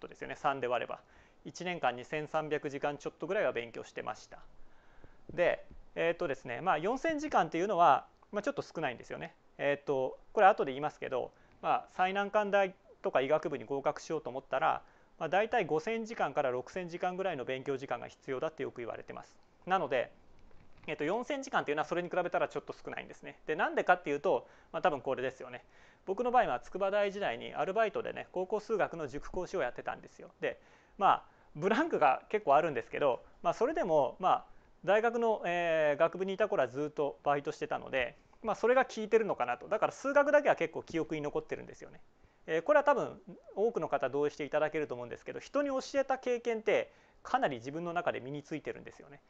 とですよね3で割れば1年間に1300時間ちょっとぐらいは勉強してました。でえっ、ー、とですねまあ4,000時間っていうのは、まあ、ちょっと少ないんですよね。えっ、ー、とこれ後で言いますけど、まあ、最難関大とか医学部に合格しようと思ったら、まあ、大体5,000時間から6,000時間ぐらいの勉強時間が必要だってよく言われてます。なので、えー、と4,000時間っていうのはそれに比べたらちょっと少ないんですね。でなんでかっていうと、まあ、多分これですよね。僕の場合は筑波大時代にアルバイトでね高校数学の塾講師をやってたんですよ。でまあブランクが結構あるんですけど、まあ、それでもまあ大学の、えー、学部にいた頃はずっとバイトしてたので、まあ、それが効いてるのかなとだから数学だけは結構記憶に残ってるんですよね。えー、これは多分多くの方同意していただけると思うんですけど人に教えた経験ってかなり自分の中で身についてるんですよね。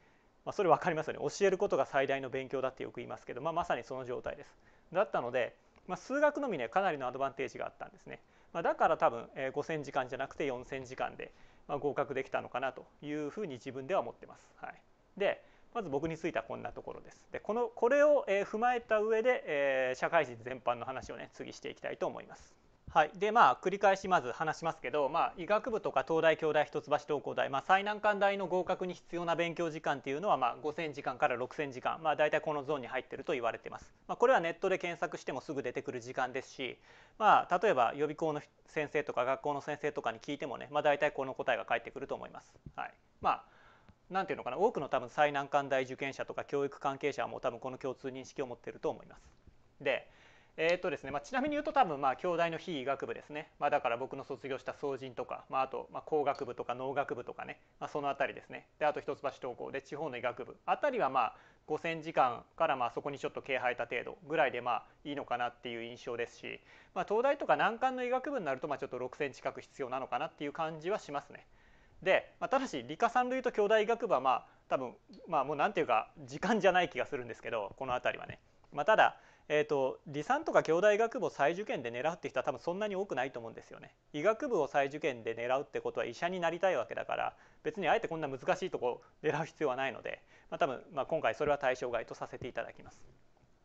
まあ、それ分かりますよね教えることが最大の勉強だってよく言いますけど、まあ、まさにその状態です。だったのでまあ、数学のみねかなりのアドバンテージがあったんですね。まあ、だから多分、え5,000時間じゃなくて4,000時間で、ま合格できたのかなというふうに自分では思ってます。はい、でまず僕についてはこんなところです。でこのこれを、え踏まえた上で、え社会人全般の話をね次していきたいと思います。はい、でまあ繰り返しまず話しますけど、まあ、医学部とか東大京大一橋東工大、まあ、最難関大の合格に必要な勉強時間っていうのは、まあ、5,000時間から6,000時間、まあ、大体このゾーンに入ってると言われてます、まあ、これはネットで検索してもすぐ出てくる時間ですし、まあ、例えば予備校の先生とか学校の先生とかに聞いてもね、まあ、大体この答えが返ってくると思います。はいまあなんていうのかな多くの多分最難関大受験者とか教育関係者はもう多分この共通認識を持ってると思います。でえーとですねまあ、ちなみに言うと多分まあ京大の非医学部ですね、まあ、だから僕の卒業した総人とか、まあ、あとまあ工学部とか農学部とかね、まあ、その辺りですねであと一橋東高で地方の医学部あたりはまあ5,000時間からまあそこにちょっと毛配えた程度ぐらいでまあいいのかなっていう印象ですし、まあ、東大とか難関の医学部になるとまあちょっと6,000近く必要なのかなっていう感じはしますね。で、まあ、ただし理科三類と京大医学部はまあ多分まあもうなんていうか時間じゃない気がするんですけどこの辺りはね。まあ、ただえーと、理算とか京大医学部を再受験で狙うって人は多分そんなに多くないと思うんですよね。医学部を再受験で狙うってことは医者になりたいわけだから別にあえてこんな難しいとこ狙う必要はないので、まあ、多分、まあ、今回それは対象外とさせていただきます。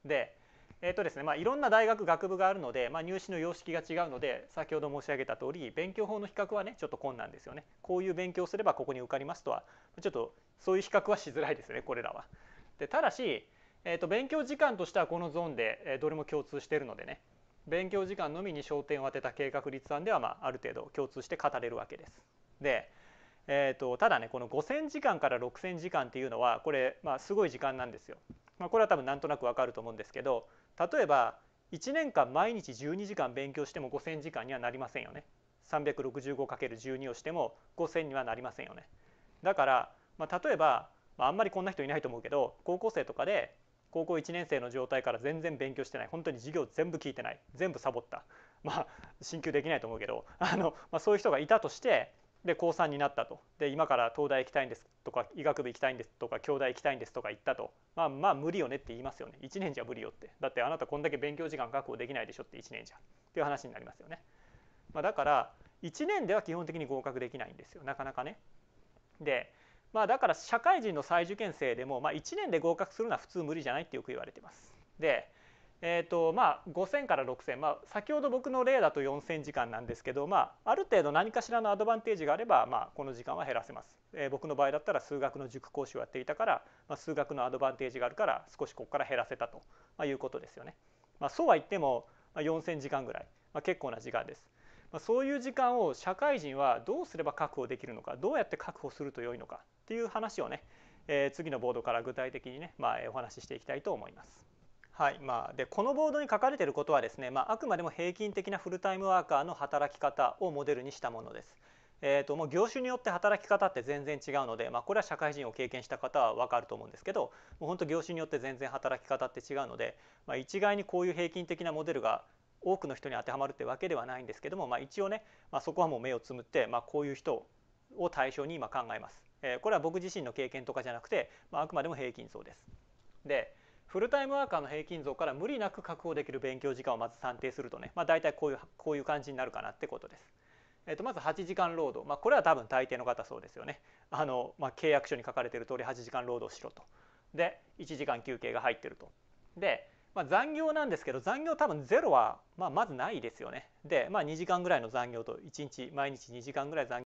で,、えーとですねまあ、いろんな大学学部があるので、まあ、入試の様式が違うので先ほど申し上げた通り勉強法の比較はねちょっと困難ですよね。こういう勉強すればここに受かりますとはちょっとそういう比較はしづらいですねこれらは。でただしえー、と勉強時間としてはこのゾーンで、えどれも共通しているのでね勉強時間のみに焦点を当てた計画立案では、まあ、ある程度共通して語れるわけです。で、えーと、とただねこの5,000時間から6,000時間っていうのはこれ、まあ、すごい時間なんですよ。まあ、これは多分なんとなくわかると思うんですけど例えば1年間毎日12時間勉強しても5,000時間にはなりませんよね。365×12 をしても5,000にはなりませんよね。だから、まあ、例えば、まあ、あんまりこんな人いないと思うけど高校生とかで高校1年生の状態から全然勉強してない本当に授業全部聞いてない全部サボった まあ進級できないと思うけど あの、まあ、そういう人がいたとしてで高3になったとで今から東大行きたいんですとか医学部行きたいんですとか京大行きたいんですとか言ったとまあまあ無理よねって言いますよね1年じゃ無理よってだってあなたこんだけ勉強時間確保できないでしょって1年じゃっていう話になりますよね、まあ、だから1年では基本的に合格できないんですよなかなかねでまあ、だから社会人の再受験生でも、まあ、1年で合格するのは普通無理じゃないってよく言われてます。で、えーとまあ、5,000から6,000、まあ、先ほど僕の例だと4,000時間なんですけど、まあ、ある程度何かしらのアドバンテージがあれば、まあ、この時間は減らせます、えー、僕の場合だったら数学の塾講師をやっていたから、まあ、数学のアドバンテージがあるから少しここから減らせたと、まあ、いうことですよね。まあ、そうは言っても4,000時間ぐらい、まあ、結構な時間です。まそういう時間を社会人はどうすれば確保できるのかどうやって確保するとよいのかっていう話をね、えー、次のボードから具体的にね、まあ、お話ししていきたいと思います。はいまあ、でこのボードに書かれていることはですね、まあ、あくまでも平均的なフルタイムワーカーの働き方をモデルにしたものです。えーと、ともう業種によって働き方って全然違うので、まあ、これは社会人を経験した方は分かると思うんですけどもう本当業種によって全然働き方って違うので、まあ、一概にこういう平均的なモデルが多くの人に当てはまるってわけではないんですけども、まあ、一応ね、まあ、そこはもう目をつむって、まあ、こういう人を対象に今考えます。えこれは僕自身の経験とかじゃなくて、まあ、あくまでも平均像です。でフルタイムワーカーの平均像から無理なく確保できる勉強時間をまず算定するとね、まあ、大体こういうこういう感じになるかなってことです。えー、とまず8時間労働、まあ、これは多分大抵の方そうですよねあの、まあ、契約書に書かれている通り8時間労働しろとで1時間休憩が入ってるとでまあ、残業なんですけど残業多分ゼロは、まあ、まずないですよね。で、まあ、2時間ぐらいの残業と1日毎日2時間ぐらい残業